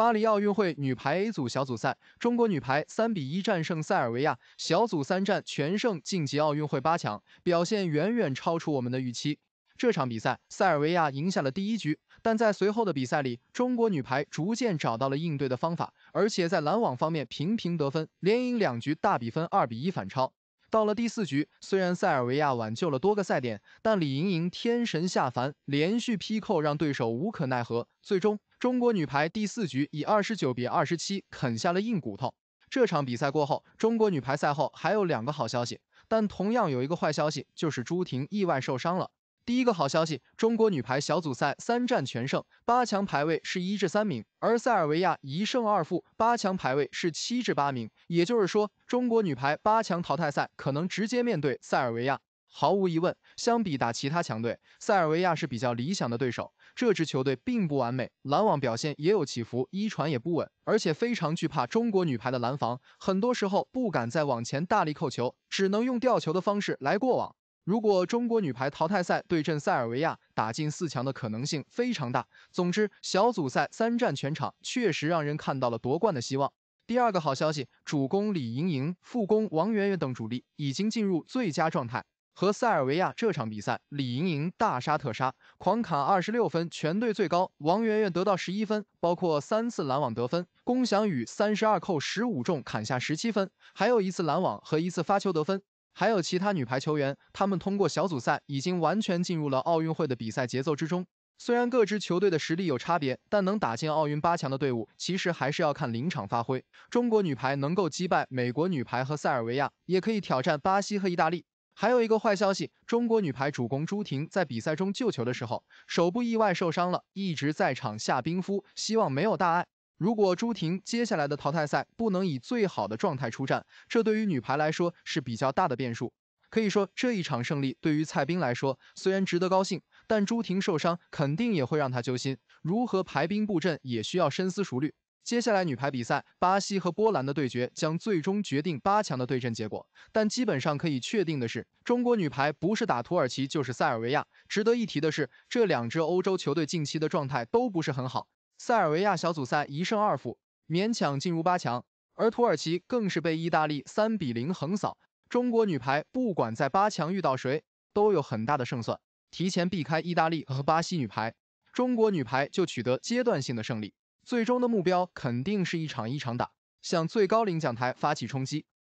巴黎奥运会女排 A 组小组赛，中国女排三比一战胜塞尔维亚，小组三战全胜晋级奥运会八强，表现远远超出我们的预期。这场比赛，塞尔维亚赢下了第一局，但在随后的比赛里，中国女排逐渐找到了应对的方法，而且在拦网方面频频得分，连赢两局，大比分二比一反超。到了第四局，虽然塞尔维亚挽救了多个赛点，但李盈莹天神下凡，连续劈扣让对手无可奈何，最终。中国女排第四局以二十九比二十七啃下了硬骨头。这场比赛过后，中国女排赛后还有两个好消息，但同样有一个坏消息，就是朱婷意外受伤了。第一个好消息，中国女排小组赛三战全胜，八强排位是一至三名，而塞尔维亚一胜二负，八强排位是七至八名。也就是说，中国女排八强淘汰赛可能直接面对塞尔维亚。毫无疑问，相比打其他强队，塞尔维亚是比较理想的对手。这支球队并不完美，拦网表现也有起伏，一传也不稳，而且非常惧怕中国女排的拦防，很多时候不敢再往前大力扣球，只能用吊球的方式来过网。如果中国女排淘汰赛对阵塞尔维亚，打进四强的可能性非常大。总之，小组赛三战全场确实让人看到了夺冠的希望。第二个好消息，主攻李盈莹、副攻王媛媛等主力已经进入最佳状态。和塞尔维亚这场比赛，李盈莹大杀特杀，狂砍二十六分，全队最高。王媛媛得到十一分，包括三次拦网得分。龚翔宇三十二扣十五中，砍下十七分，还有一次拦网和一次发球得分。还有其他女排球员，他们通过小组赛已经完全进入了奥运会的比赛节奏之中。虽然各支球队的实力有差别，但能打进奥运八强的队伍其实还是要看临场发挥。中国女排能够击败美国女排和塞尔维亚，也可以挑战巴西和意大利。还有一个坏消息，中国女排主攻朱婷在比赛中救球的时候，手部意外受伤了，一直在场下冰敷，希望没有大碍。如果朱婷接下来的淘汰赛不能以最好的状态出战，这对于女排来说是比较大的变数。可以说这一场胜利对于蔡斌来说虽然值得高兴，但朱婷受伤肯定也会让他揪心，如何排兵布阵也需要深思熟虑。接下来女排比赛，巴西和波兰的对决将最终决定八强的对阵结果。但基本上可以确定的是，中国女排不是打土耳其就是塞尔维亚。值得一提的是，这两支欧洲球队近期的状态都不是很好。塞尔维亚小组赛一胜二负，勉强进入八强；而土耳其更是被意大利三比零横扫。中国女排不管在八强遇到谁，都有很大的胜算。提前避开意大利和巴西女排，中国女排就取得阶段性的胜利。最终的目标肯定是一场一场打，向最高领奖台发起冲击。